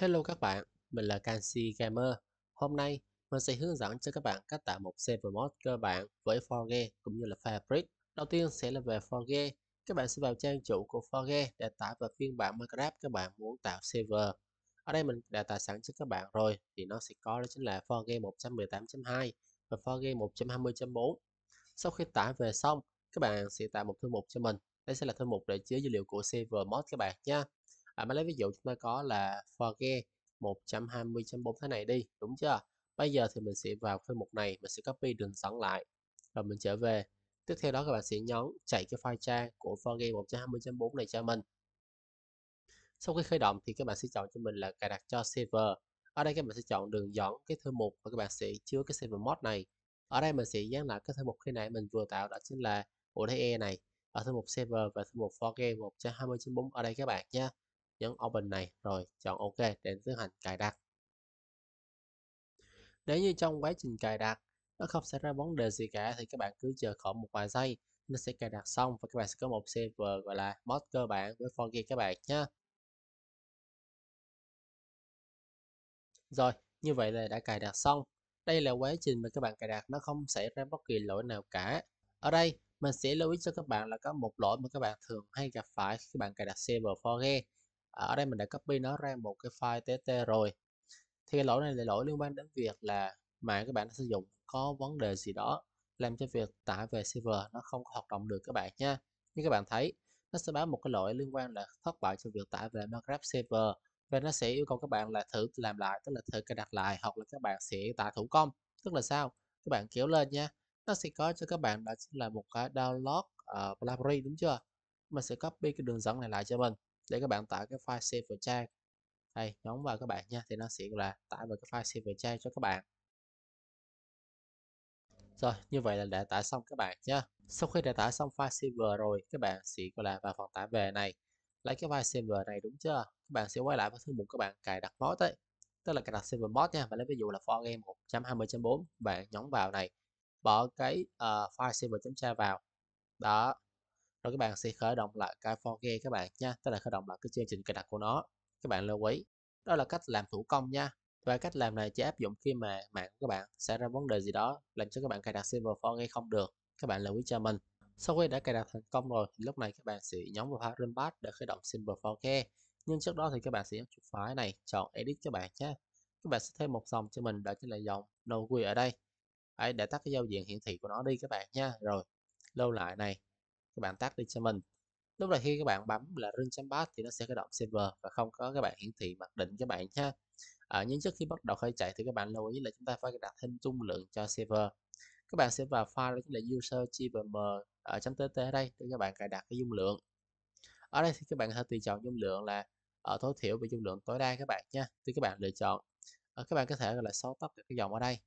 Hello các bạn, mình là Canxi Gamer. Hôm nay mình sẽ hướng dẫn cho các bạn cách tạo một server mod cơ bản với Forge cũng như là Fabric. Đầu tiên sẽ là về Forge. Các bạn sẽ vào trang chủ của Forge để tải vào phiên bản Minecraft các bạn muốn tạo server. Ở đây mình đã tải sẵn cho các bạn rồi thì nó sẽ có đó chính là Forge 118.2 và Forge 120.4. Sau khi tải về xong, các bạn sẽ tạo một thư mục cho mình. Đây sẽ là thư mục để chứa dữ liệu của server mod các bạn nha à, mà lấy ví dụ chúng ta có là forget 120.4 thế này đi đúng chưa bây giờ thì mình sẽ vào cái mục này mình sẽ copy đường dẫn lại rồi mình trở về tiếp theo đó các bạn sẽ nhấn chạy cái file trang của forget 120.4 này cho mình sau khi khởi động thì các bạn sẽ chọn cho mình là cài đặt cho server ở đây các bạn sẽ chọn đường dẫn cái thư mục và các bạn sẽ chứa cái server mod này ở đây mình sẽ dán lại cái thư mục khi nãy mình vừa tạo đó chính là UDE này ở thư mục server và thư mục forget 1.20.4 ở đây các bạn nhé nhấn Open này rồi chọn OK để tiến hành cài đặt. Nếu như trong quá trình cài đặt nó không xảy ra vấn đề gì cả thì các bạn cứ chờ khoảng một vài giây nó sẽ cài đặt xong và các bạn sẽ có một server gọi là mod cơ bản với Forge các bạn nhé. Rồi, như vậy là đã cài đặt xong. Đây là quá trình mà các bạn cài đặt nó không xảy ra bất kỳ lỗi nào cả. Ở đây, mình sẽ lưu ý cho các bạn là có một lỗi mà các bạn thường hay gặp phải khi các bạn cài đặt server Forge ở đây mình đã copy nó ra một cái file tt rồi thì cái lỗi này là lỗi liên quan đến việc là mạng các bạn đã sử dụng có vấn đề gì đó làm cho việc tải về server nó không hoạt động được các bạn nha như các bạn thấy nó sẽ báo một cái lỗi liên quan là thất bại cho việc tải về Minecraft server và nó sẽ yêu cầu các bạn là thử làm lại tức là thử cài đặt lại hoặc là các bạn sẽ tải thủ công tức là sao các bạn kéo lên nha nó sẽ có cho các bạn đó chính là một cái download uh, library đúng chưa mình sẽ copy cái đường dẫn này lại cho mình để các bạn tải cái file save và trang đây nhấn vào các bạn nha thì nó sẽ là tải vào cái file save và trang cho các bạn rồi như vậy là đã tải xong các bạn nhé sau khi đã tải xong file server rồi các bạn sẽ gọi là vào phần tải về này lấy cái file server này đúng chưa các bạn sẽ quay lại vào thư mục các bạn cài đặt mod đấy tức là cài đặt server mod nha và lấy ví dụ là for game 1.20.4 bạn nhấn vào này bỏ cái uh, file server.cha vào đó rồi các bạn sẽ khởi động lại cái forge các bạn nha tức là khởi động lại cái chương trình cài đặt của nó các bạn lưu ý đó là cách làm thủ công nha và cách làm này chỉ áp dụng khi mà mạng của các bạn xảy ra vấn đề gì đó làm cho các bạn cài đặt server forge không được các bạn lưu ý cho mình sau khi đã cài đặt thành công rồi lúc này các bạn sẽ nhấn vào Pattern Path để khởi động server forge nhưng trước đó thì các bạn sẽ nhấn chuột phải này chọn edit các bạn nhé các bạn sẽ thêm một dòng cho mình đó chính là dòng no quy ở đây hãy để tắt cái giao diện hiển thị của nó đi các bạn nha rồi lâu lại này các bạn tắt đi cho mình lúc này khi các bạn bấm là Run chấm bát thì nó sẽ khởi động server và không có các bạn hiển thị mặc định các bạn ha à, nhưng trước khi bắt đầu khởi chạy thì các bạn lưu ý là chúng ta phải đặt thêm dung lượng cho server các bạn sẽ vào file đó chính là user gvm ở tt ở đây để các bạn cài đặt cái dung lượng ở đây thì các bạn có thể tùy chọn dung lượng là ở ờ, tối thiểu và dung lượng tối đa các bạn nha thì các bạn lựa chọn à, các bạn có thể là xóa tắt cái dòng ở đây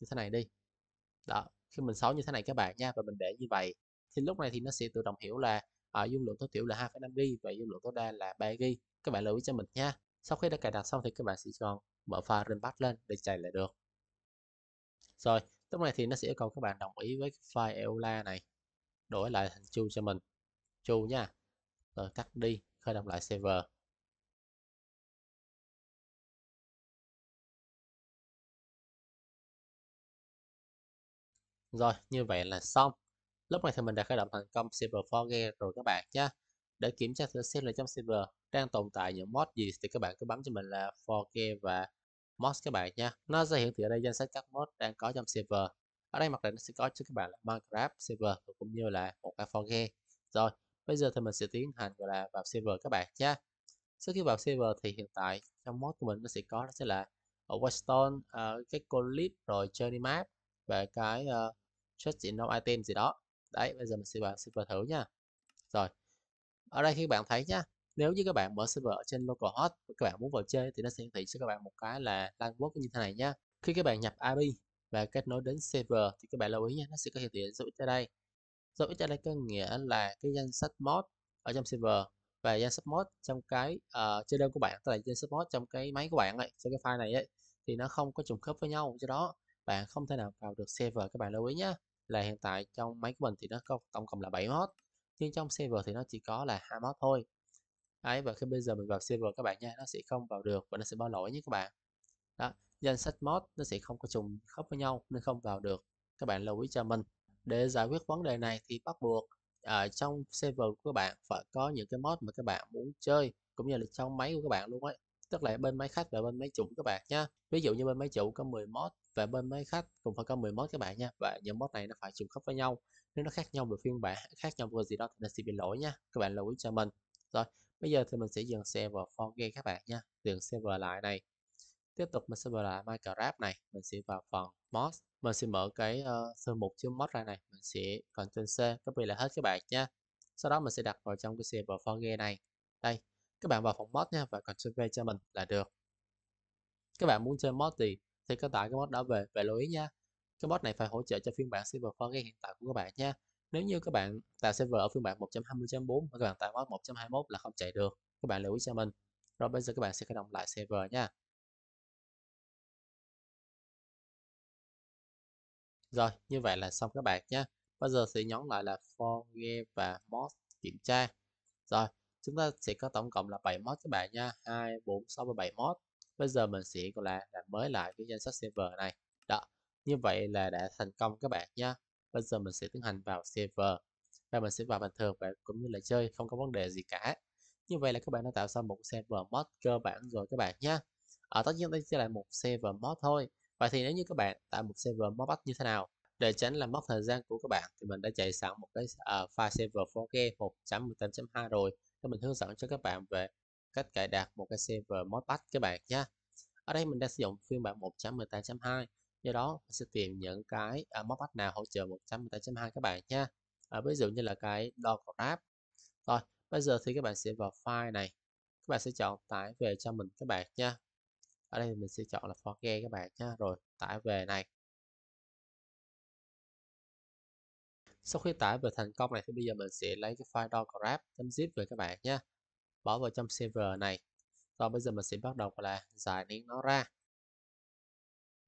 như thế này đi đó khi mình xóa như thế này các bạn nha và mình để như vậy thì lúc này thì nó sẽ tự động hiểu là ở ờ, dung lượng tối thiểu là 2,5 GB và dung lượng tối đa là 3 GB các bạn lưu ý cho mình nha sau khi đã cài đặt xong thì các bạn sẽ chọn mở file Rainbat lên để chạy lại được rồi lúc này thì nó sẽ yêu cầu các bạn đồng ý với file Eula này đổi lại thành chu cho mình chu nha rồi cắt đi khởi động lại server Rồi, như vậy là xong. Lúc này thì mình đã khởi động thành công Silver Forge rồi các bạn nhé. Để kiểm tra thử xem là trong server đang tồn tại những mod gì thì các bạn cứ bấm cho mình là Forge và mod các bạn nha. Nó sẽ hiển thị ở đây danh sách các mod đang có trong server. Ở đây mặc định nó sẽ có cho các bạn là Minecraft server cũng như là một cái Forge. Rồi, bây giờ thì mình sẽ tiến hành gọi là vào server các bạn nhé. Sau khi vào server thì hiện tại trong mod của mình nó sẽ có đó sẽ là ở Whetstone, uh, ờ, cái Colip rồi Journey Map và cái uh, ờ, Just in No Item gì đó đấy bây giờ mình sẽ vào server thử nha rồi ở đây khi các bạn thấy nhá nếu như các bạn mở server ở trên localhost các bạn muốn vào chơi thì nó sẽ hiển thị cho các bạn một cái là lan landmark như thế này nhá khi các bạn nhập IP và kết nối đến server thì các bạn lưu ý nha nó sẽ có hiển thị dấu x ở đây dấu x ở đây có nghĩa là cái danh sách mod ở trong server và danh sách mod trong cái uh, chơi đơn của bạn tức là danh sách mod trong cái máy của bạn ấy trong cái file này ấy thì nó không có trùng khớp với nhau do đó bạn không thể nào vào được server các bạn lưu ý nhé là hiện tại trong máy của mình thì nó có tổng cộng là 7 mod nhưng trong server thì nó chỉ có là hai mod thôi ấy và khi bây giờ mình vào server các bạn nha nó sẽ không vào được và nó sẽ báo lỗi nhé các bạn đó danh sách mod nó sẽ không có trùng khớp với nhau nên không vào được các bạn lưu ý cho mình để giải quyết vấn đề này thì bắt buộc ở à, trong server của các bạn phải có những cái mod mà các bạn muốn chơi cũng như là trong máy của các bạn luôn ấy tức là bên máy khách và bên máy chủ các bạn nhé ví dụ như bên máy chủ có 10 mod và bên máy khách cũng phải có 10 mod các bạn nha và những mod này nó phải trùng khớp với nhau nếu nó khác nhau về phiên bản khác nhau về gì đó thì nó sẽ bị lỗi nha các bạn lưu ý cho mình rồi bây giờ thì mình sẽ dừng server for game các bạn nha dừng server lại này tiếp tục mình sẽ vào lại Minecraft này mình sẽ vào phần mod mình sẽ mở cái uh, ờ, thư mục chứa mod ra này mình sẽ Ctrl C copy là hết các bạn nha sau đó mình sẽ đặt vào trong cái server for game này đây các bạn vào phòng mod nha và Ctrl V cho mình là được các bạn muốn chơi mod gì thì các tải cái mod đã về về lưu ý nha cái mod này phải hỗ trợ cho phiên bản server for hiện tại của các bạn nha nếu như các bạn tạo server ở phiên bản 1.20.4 và các bạn tải mod 1.21 là không chạy được các bạn lưu ý cho mình rồi bây giờ các bạn sẽ khởi động lại server nha Rồi, như vậy là xong các bạn nhé. Bây giờ sẽ nhấn lại là for game và mod kiểm tra. Rồi, chúng ta sẽ có tổng cộng là 7 mod các bạn nha. 2, 4, 6 và 7 mod bây giờ mình sẽ còn lại làm mới lại cái danh sách server này đó như vậy là đã thành công các bạn nhé bây giờ mình sẽ tiến hành vào server và mình sẽ vào bình thường và cũng như là chơi không có vấn đề gì cả như vậy là các bạn đã tạo xong một server mod cơ bản rồi các bạn nhé ở tất nhiên đây chỉ là một server mod thôi vậy thì nếu như các bạn tạo một server mod như thế nào để tránh làm mất thời gian của các bạn thì mình đã chạy sẵn một cái uh, file server 4G 1.18.2 rồi để mình hướng dẫn cho các bạn về cách cài đặt một cái server Modbus các bạn nhé. Ở đây mình đang sử dụng phiên bản 1.18.2, do đó mình sẽ tìm những cái uh, à, Modbus nào hỗ trợ 1.18.2 các bạn nhé. À, ví dụ như là cái log graph. Rồi, bây giờ thì các bạn sẽ vào file này. Các bạn sẽ chọn tải về cho mình các bạn nhé. Ở đây mình sẽ chọn là forget các bạn nhé rồi tải về này. Sau khi tải về thành công này thì bây giờ mình sẽ lấy cái file .graph.zip về các bạn nhé bỏ vào trong server này và bây giờ mình sẽ bắt đầu là giải nén nó ra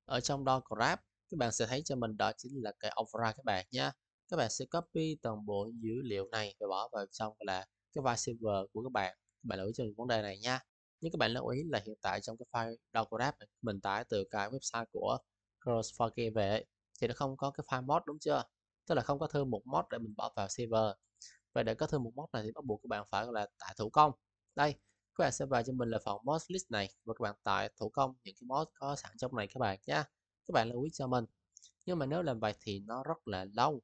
ở trong đo grab các bạn sẽ thấy cho mình đó chính là cái opera các bạn nhé các bạn sẽ copy toàn bộ dữ liệu này và bỏ vào trong là cái file server của các bạn các bạn lưu ý cho vấn đề này nha nhưng các bạn lưu ý là hiện tại trong cái file đo grab mình tải từ cái website của cross 4 về thì nó không có cái file mod đúng chưa tức là không có thư mục mod để mình bỏ vào server và để có thêm một mod này thì bắt buộc các bạn phải là tải thủ công đây các bạn sẽ vào cho mình là phần mod list này và các bạn tải thủ công những cái mod có sẵn trong này các bạn nhé các bạn lưu ý cho mình nhưng mà nếu làm vậy thì nó rất là lâu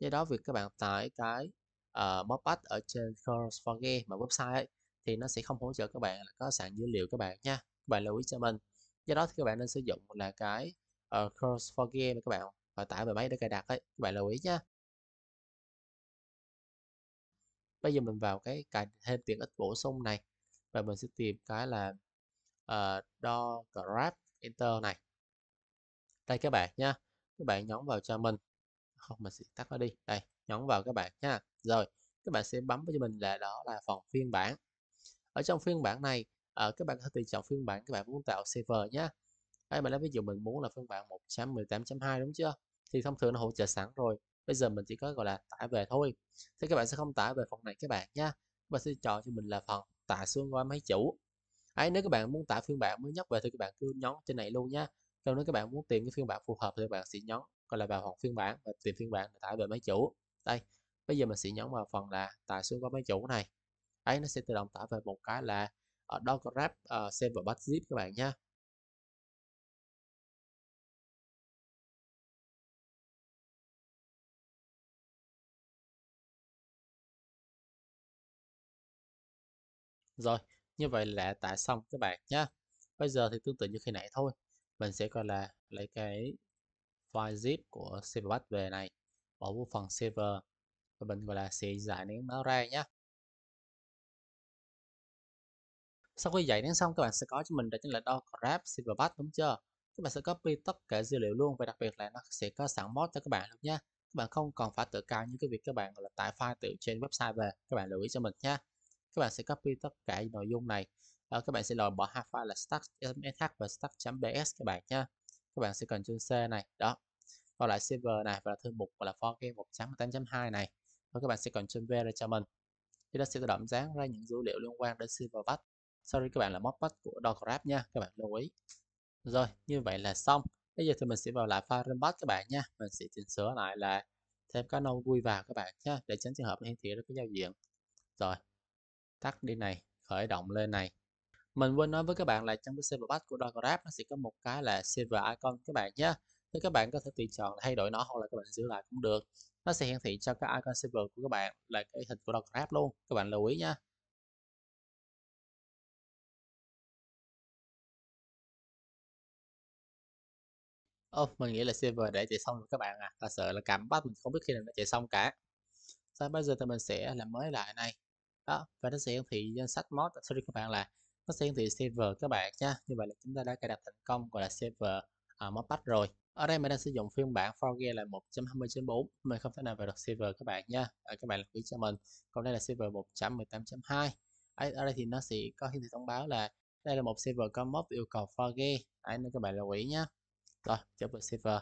do đó việc các bạn tải cái uh, ờ, modpack ở trên Curse for Game mà website ấy, thì nó sẽ không hỗ trợ các bạn là có sẵn dữ liệu các bạn nha các bạn lưu ý cho mình do đó thì các bạn nên sử dụng là cái uh, ờ, Curse for Game các bạn và tải về máy để cài đặt ấy các bạn lưu ý nha bây giờ mình vào cái cài thêm tiện ích bổ sung này và mình sẽ tìm cái là uh, ờ, đo grab enter này đây các bạn nha các bạn nhấn vào cho mình không mình sẽ tắt nó đi đây nhấn vào các bạn nha rồi các bạn sẽ bấm cho mình là đó là phần phiên bản ở trong phiên bản này ở ờ, uh, các bạn có thể chọn phiên bản các bạn muốn tạo server nhé đây mình lấy ví dụ mình muốn là phiên bản 1.18.2 đúng chưa thì thông thường nó hỗ trợ sẵn rồi bây giờ mình chỉ có gọi là tải về thôi thế các bạn sẽ không tải về phần này các bạn nha và sẽ chọn cho mình là phần tải xuống qua máy chủ ấy nếu các bạn muốn tải phiên bản mới nhất về thì các bạn cứ nhấn trên này luôn nha còn nếu các bạn muốn tìm cái phiên bản phù hợp thì các bạn sẽ nhấn gọi là vào phần phiên bản và tìm phiên bản để tải về máy chủ đây bây giờ mình sẽ nhấn vào phần là tải xuống qua máy chủ này ấy nó sẽ tự động tải về một cái là ở ờ, Docker Grab uh, ờ, Server Batch Zip các bạn nha Rồi, như vậy là tải xong các bạn nhé. Bây giờ thì tương tự như khi nãy thôi, mình sẽ gọi là lấy cái file zip của server về này, bỏ vô phần server và mình gọi là sẽ giải nén nó ra nhé. Sau khi giải nén xong các bạn sẽ có cho mình đó chính là đo grab server đúng chưa? Các bạn sẽ copy tất cả dữ liệu luôn và đặc biệt là nó sẽ có sẵn mod cho các bạn luôn nhé. Các bạn không còn phải tự cài như cái việc các bạn gọi là tải file từ trên website về, các bạn lưu ý cho mình nhé các bạn sẽ copy tất cả nội dung này à, các bạn sẽ loại bỏ hai file là stack.msh và stack.bs các bạn nhé, các bạn sẽ cần Ctrl C này đó còn lại server này và là thư mục là for game 1 8 2 này và các bạn sẽ cần Ctrl V ra cho mình thì nó sẽ tự động dán ra những dữ liệu liên quan đến server batch sorry các bạn là modpack của Doorgraph nha các bạn lưu ý rồi như vậy là xong bây giờ thì mình sẽ vào lại file rembat các bạn nha mình sẽ chỉnh sửa lại là thêm cái nâu vui vào các bạn nhé để tránh trường hợp hiển thị ra cái giao diện rồi tắt đi này khởi động lên này mình quên nói với các bạn là trong cái server pack của dragon Docorab nó sẽ có một cái là server icon các bạn nhé thì các bạn có thể tùy chọn thay đổi nó hoặc là các bạn giữ lại cũng được nó sẽ hiển thị cho cái icon server của các bạn là cái hình của dragon Docorab luôn các bạn lưu ý nha Ô, mình nghĩ là server để chạy xong rồi các bạn à. Ta sợ là cảm bắt mình không biết khi nào nó chạy xong cả. Sau bây giờ thì mình sẽ làm mới lại này đó và nó sẽ hiển thị danh sách mod sorry các bạn là nó sẽ hiển thị server các bạn nha như vậy là chúng ta đã cài đặt thành công gọi là server uh, à, modpad rồi ở đây mình đang sử dụng phiên bản Forge là 1.20.4 mình không thể nào vào được server các bạn nha à, các bạn làm việc cho mình còn đây là server 118.2 ở, ở đây thì nó sẽ có hiển thị thông báo là đây là một server có mod yêu cầu Forge à, nên các bạn là quỷ nhá rồi cho vào server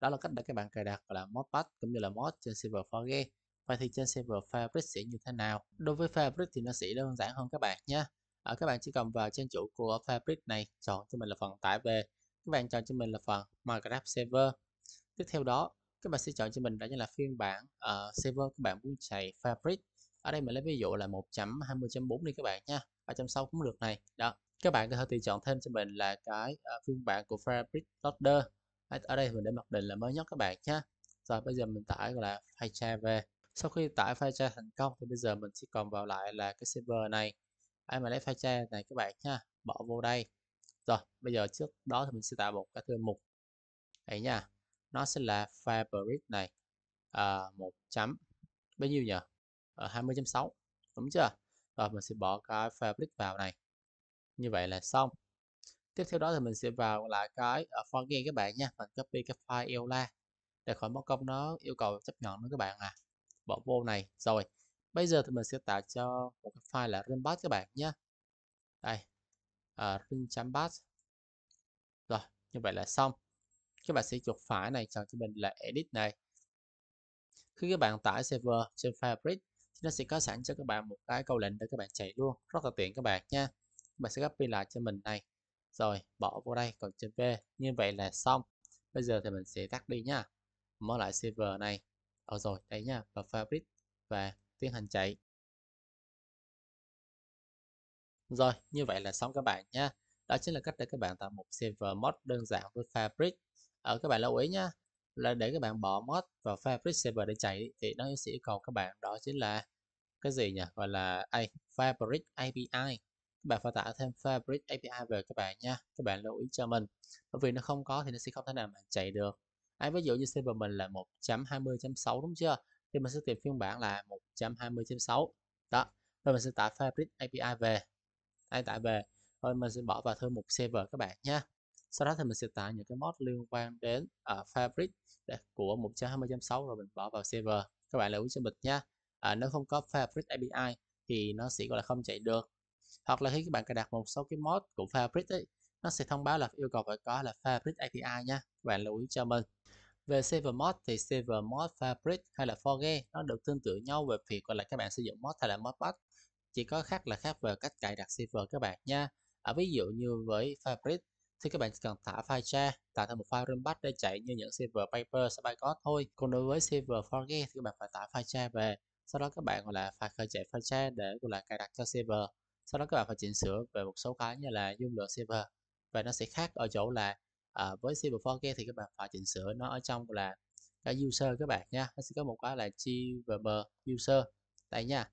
đó là cách để các bạn cài đặt là modpack cũng như là mod trên server Forge Vậy thì trên server Fabric sẽ như thế nào? Đối với Fabric thì nó sẽ đơn giản hơn các bạn nhé. Ở ờ, các bạn chỉ cần vào trang chủ của Fabric này, chọn cho mình là phần tải về. Các bạn chọn cho mình là phần Minecraft Server. Tiếp theo đó, các bạn sẽ chọn cho mình đó chính là phiên bản uh, server các bạn muốn chạy Fabric. Ở đây mình lấy ví dụ là 1.20.4 đi các bạn nha. Ở trong sau cũng được này. Đó. Các bạn có thể tùy chọn thêm cho mình là cái uh, phiên bản của Fabric Loader. Ở đây mình để mặc định là mới nhất các bạn nhé. Rồi bây giờ mình tải gọi là file về sau khi tải file cha thành công thì bây giờ mình chỉ còn vào lại là cái server này ai mà lấy file cha này các bạn nha bỏ vô đây rồi bây giờ trước đó thì mình sẽ tạo một cái thư mục ấy nha nó sẽ là fabric này à, một chấm bao nhiêu nhỉ ở ờ, hai mươi sáu đúng chưa rồi mình sẽ bỏ cái fabric vào này như vậy là xong tiếp theo đó thì mình sẽ vào lại cái ở ờ, file các bạn nha mình copy cái file EOLA để khỏi mất công nó yêu cầu chấp nhận nữa các bạn à bỏ vô này rồi bây giờ thì mình sẽ tạo cho một cái file là run.bat các bạn nhé đây à, run.bat rồi như vậy là xong các bạn sẽ chuột phải này chọn cho mình là edit này khi các bạn tải server trên Fabric thì nó sẽ có sẵn cho các bạn một cái câu lệnh để các bạn chạy luôn rất là tiện các bạn nha các bạn sẽ copy lại cho mình này rồi bỏ vô đây còn trên V như vậy là xong bây giờ thì mình sẽ tắt đi nha mở lại server này ở ờ, rồi đấy nha và fabric và tiến hành chạy rồi như vậy là xong các bạn nha đó chính là cách để các bạn tạo một server mod đơn giản với fabric ở ờ, các bạn lưu ý nha là để các bạn bỏ mod vào fabric server để chạy thì nó sẽ yêu cầu các bạn đó chính là cái gì nhỉ gọi là a fabric api các bạn phải tạo thêm Fabric API về các bạn nha các bạn lưu ý cho mình bởi vì nó không có thì nó sẽ không thể nào mà chạy được à, ví dụ như server mình là 1.20.6 đúng chưa thì mình sẽ tìm phiên bản là 1.20.6 đó rồi mình sẽ tải fabric API về ai tải về rồi mình sẽ bỏ vào thêm một server các bạn nha sau đó thì mình sẽ tải những cái mod liên quan đến uh, fabric để, của 1.20.6 rồi mình bỏ vào server các bạn lưu ý cho mình nha à, ờ, nếu không có fabric API thì nó sẽ gọi là không chạy được hoặc là khi các bạn cài đặt một số cái mod của fabric ấy, nó sẽ thông báo là yêu cầu phải có là Fabric API nha bạn lưu ý cho mình về server mod thì server mod fabric hay là forge nó được tương tự nhau về việc gọi là các bạn sử dụng mod hay là modbus chỉ có khác là khác về cách cài đặt server các bạn nha ở à, ví dụ như với fabric thì các bạn chỉ cần thả file ra tạo thành một file runback để chạy như những server paper spycode thôi còn đối với server forge thì các bạn phải tải file ra về sau đó các bạn gọi là phải khởi chạy file ra để gọi là cài đặt cho server sau đó các bạn phải chỉnh sửa về một số cái như là dung lượng server và nó sẽ khác ở chỗ là à, với Cyber4K thì các bạn phải chỉnh sửa nó ở trong là cái user các bạn nha nó sẽ có một cái là chivm user đây nha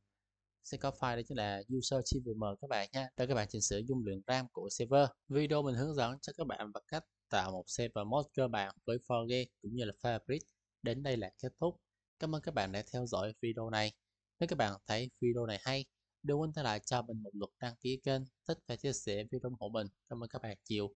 sẽ có file đó chính là user chivm các bạn nha để các bạn chỉnh sửa dung lượng ram của server video mình hướng dẫn cho các bạn về cách tạo một server mod cơ bản với 4G cũng như là Fabric đến đây là kết thúc cảm ơn các bạn đã theo dõi video này nếu các bạn thấy video này hay đừng quên để lại cho mình một lượt đăng ký kênh, thích và chia sẻ video ủng hộ mình. Cảm ơn các bạn nhiều.